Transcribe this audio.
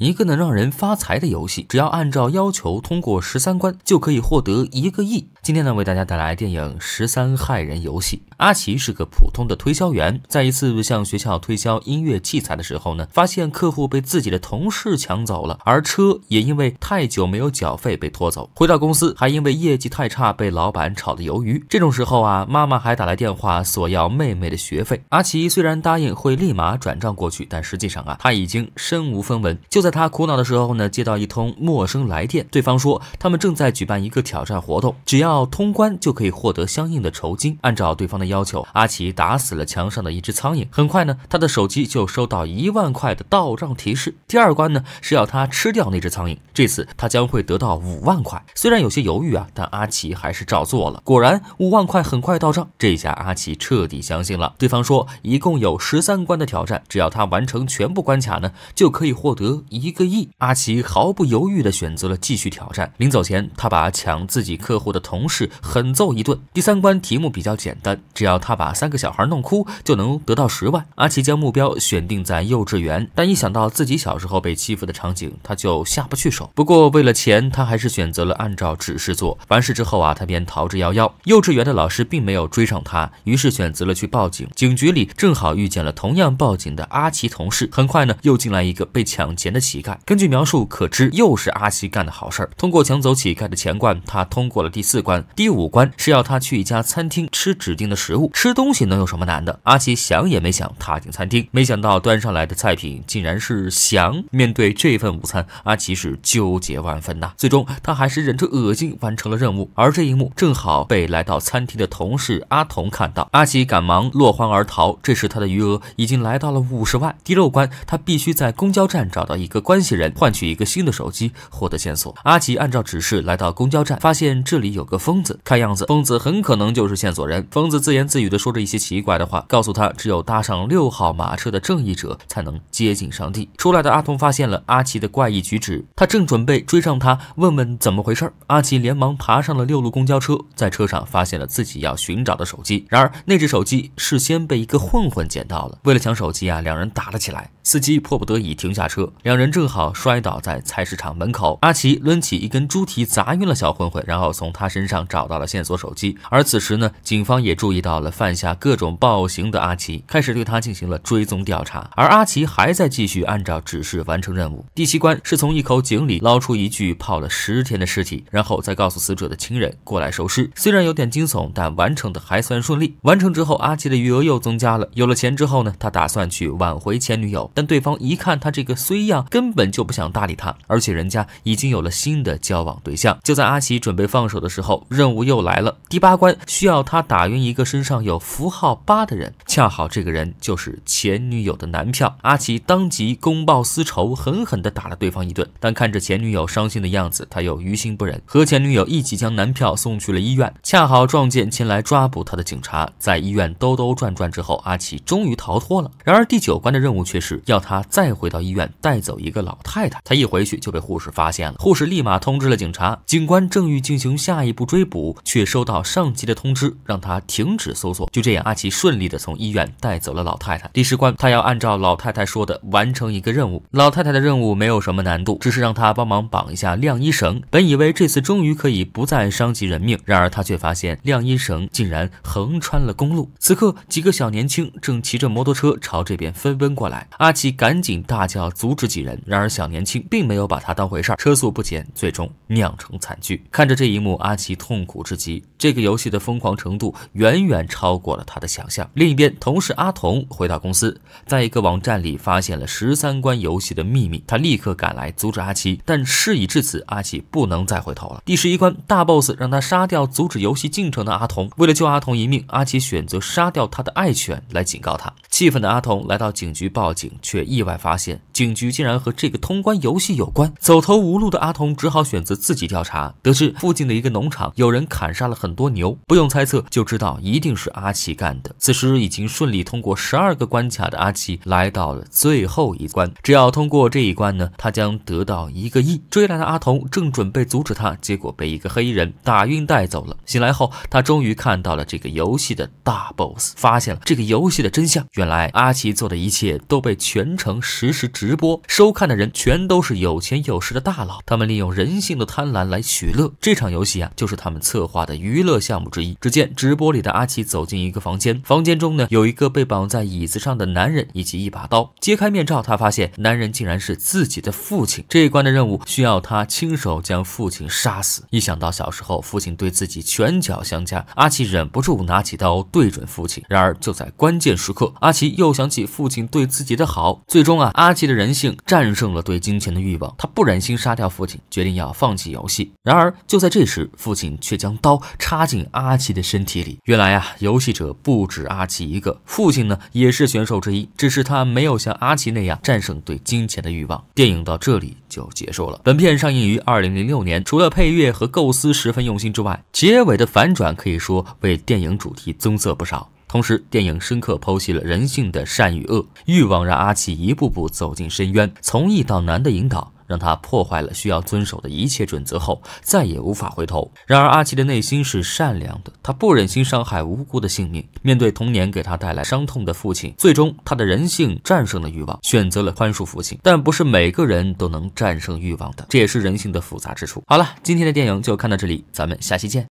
一个能让人发财的游戏，只要按照要求通过十三关，就可以获得一个亿。今天呢，为大家带来电影《十三害人游戏》。阿奇是个普通的推销员，在一次向学校推销音乐器材的时候呢，发现客户被自己的同事抢走了，而车也因为太久没有缴费被拖走。回到公司，还因为业绩太差被老板炒了鱿鱼。这种时候啊，妈妈还打来电话索要妹妹的学费。阿奇虽然答应会立马转账过去，但实际上啊，他已经身无分文。就在在他苦恼的时候呢，接到一通陌生来电，对方说他们正在举办一个挑战活动，只要通关就可以获得相应的酬金。按照对方的要求，阿奇打死了墙上的一只苍蝇。很快呢，他的手机就收到一万块的到账提示。第二关呢是要他吃掉那只苍蝇，这次他将会得到五万块。虽然有些犹豫啊，但阿奇还是照做了。果然，五万块很快到账。这下阿奇彻底相信了。对方说一共有十三关的挑战，只要他完成全部关卡呢，就可以获得一。一个亿，阿奇毫不犹豫地选择了继续挑战。临走前，他把抢自己客户的同事狠揍一顿。第三关题目比较简单，只要他把三个小孩弄哭，就能得到十万。阿奇将目标选定在幼稚园，但一想到自己小时候被欺负的场景，他就下不去手。不过为了钱，他还是选择了按照指示做。完事之后啊，他便逃之夭夭。幼稚园的老师并没有追上他，于是选择了去报警。警局里正好遇见了同样报警的阿奇同事。很快呢，又进来一个被抢钱的。乞丐根据描述可知，又是阿奇干的好事儿。通过抢走乞丐的钱罐，他通过了第四关。第五关是要他去一家餐厅吃指定的食物。吃东西能有什么难的？阿奇想也没想，踏进餐厅。没想到端上来的菜品竟然是翔。面对这份午餐，阿奇是纠结万分呐。最终，他还是忍着恶心完成了任务。而这一幕正好被来到餐厅的同事阿童看到。阿奇赶忙落荒而逃。这时，他的余额已经来到了五十万。第六关，他必须在公交站找到一。一个关系人换取一个新的手机，获得线索。阿奇按照指示来到公交站，发现这里有个疯子，看样子疯子很可能就是线索人。疯子自言自语的说着一些奇怪的话，告诉他只有搭上六号马车的正义者才能接近上帝。出来的阿童发现了阿奇的怪异举止，他正准备追上他问问怎么回事阿奇连忙爬上了六路公交车，在车上发现了自己要寻找的手机。然而那只手机事先被一个混混捡到了，为了抢手机啊，两人打了起来。司机迫不得已停下车，两。人。人正好摔倒在菜市场门口，阿奇抡起一根猪蹄砸晕了小混混，然后从他身上找到了线索手机。而此时呢，警方也注意到了犯下各种暴行的阿奇，开始对他进行了追踪调查。而阿奇还在继续按照指示完成任务。第七关是从一口井里捞出一具泡了十天的尸体，然后再告诉死者的亲人过来收尸。虽然有点惊悚，但完成的还算顺利。完成之后，阿奇的余额又增加了。有了钱之后呢，他打算去挽回前女友，但对方一看他这个衰样。根本就不想搭理他，而且人家已经有了新的交往对象。就在阿奇准备放手的时候，任务又来了。第八关需要他打晕一个身上有符号八的人，恰好这个人就是前女友的男票。阿奇当即公报私仇，狠狠地打了对方一顿。但看着前女友伤心的样子，他又于心不忍，和前女友一起将男票送去了医院。恰好撞见前来抓捕他的警察，在医院兜兜转转之后，阿奇终于逃脱了。然而第九关的任务却是要他再回到医院带走。一个老太太，她一回去就被护士发现了，护士立马通知了警察，警官正欲进行下一步追捕，却收到上级的通知，让他停止搜索。就这样，阿奇顺利的从医院带走了老太太。第十关，他要按照老太太说的完成一个任务。老太太的任务没有什么难度，只是让他帮忙绑一下晾衣绳。本以为这次终于可以不再伤及人命，然而他却发现晾衣绳竟然横穿了公路。此刻，几个小年轻正骑着摩托车朝这边飞奔过来，阿奇赶紧大叫阻止几人。然而，小年轻并没有把他当回事儿，车速不减，最终酿成惨剧。看着这一幕，阿奇痛苦至极。这个游戏的疯狂程度远远超过了他的想象。另一边，同事阿童回到公司，在一个网站里发现了十三关游戏的秘密。他立刻赶来阻止阿奇，但事已至此，阿奇不能再回头了。第十一关，大 boss 让他杀掉阻止游戏进程的阿童。为了救阿童一命，阿奇选择杀掉他的爱犬来警告他。气愤的阿童来到警局报警，却意外发现警局竟然。和这个通关游戏有关，走投无路的阿童只好选择自己调查。得知附近的一个农场有人砍杀了很多牛，不用猜测就知道一定是阿奇干的。此时已经顺利通过十二个关卡的阿奇来到了最后一关，只要通过这一关呢，他将得到一个亿。追来的阿童正准备阻止他，结果被一个黑衣人打晕带走了。醒来后，他终于看到了这个游戏的大 boss，发现了这个游戏的真相。原来阿奇做的一切都被全程实时直播收。看的人全都是有钱有势的大佬，他们利用人性的贪婪来取乐。这场游戏啊，就是他们策划的娱乐项目之一。只见直播里的阿奇走进一个房间，房间中呢有一个被绑在椅子上的男人以及一把刀。揭开面罩，他发现男人竟然是自己的父亲。这一关的任务需要他亲手将父亲杀死。一想到小时候父亲对自己拳脚相加，阿奇忍不住拿起刀对准父亲。然而就在关键时刻，阿奇又想起父亲对自己的好，最终啊，阿奇的人性。战胜了对金钱的欲望，他不忍心杀掉父亲，决定要放弃游戏。然而，就在这时，父亲却将刀插进阿奇的身体里。原来啊，游戏者不止阿奇一个，父亲呢也是选手之一，只是他没有像阿奇那样战胜对金钱的欲望。电影到这里就结束了。本片上映于二零零六年，除了配乐和构思十分用心之外，结尾的反转可以说为电影主题增色不少。同时，电影深刻剖析了人性的善与恶。欲望让阿奇一步步走进深渊，从易到难的引导让他破坏了需要遵守的一切准则，后再也无法回头。然而，阿奇的内心是善良的，他不忍心伤害无辜的性命。面对童年给他带来伤痛的父亲，最终他的人性战胜了欲望，选择了宽恕父亲。但不是每个人都能战胜欲望的，这也是人性的复杂之处。好了，今天的电影就看到这里，咱们下期见。